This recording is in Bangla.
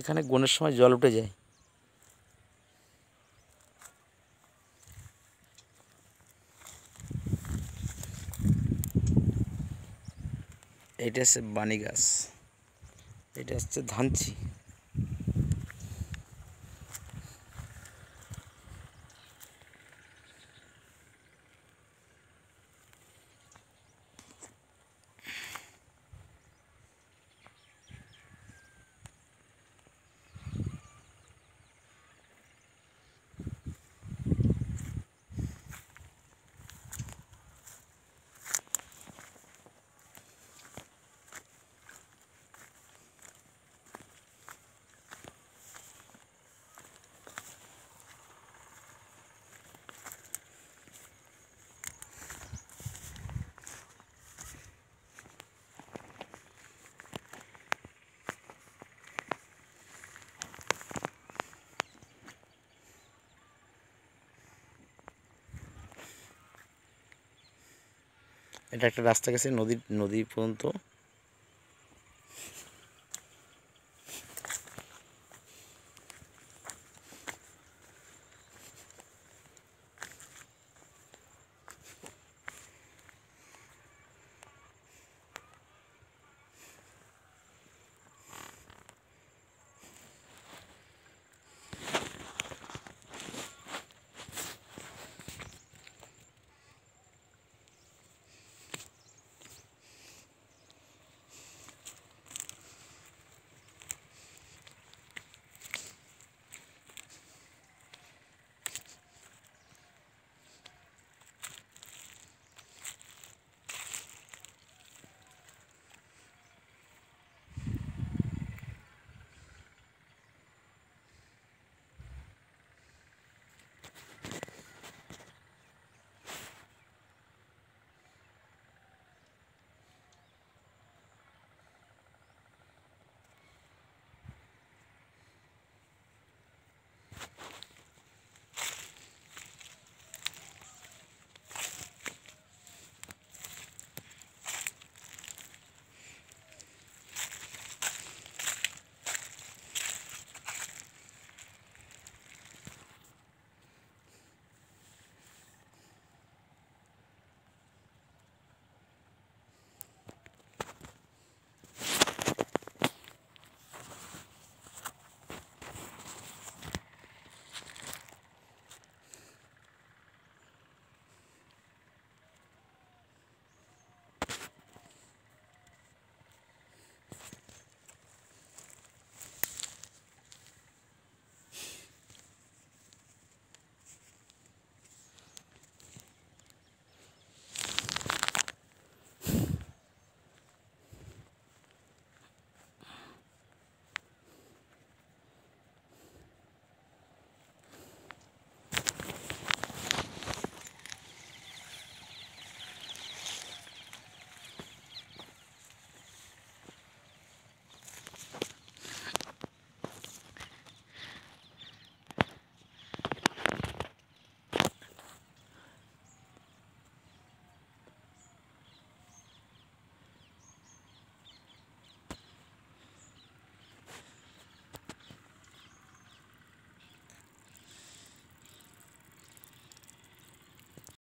এখানে গনের সময় জল উঠে যায় এটা হচ্ছে বাণী গাছ এটা হচ্ছে ধানচি এটা একটা রাস্তা গেছে নদী নদী পর্যন্ত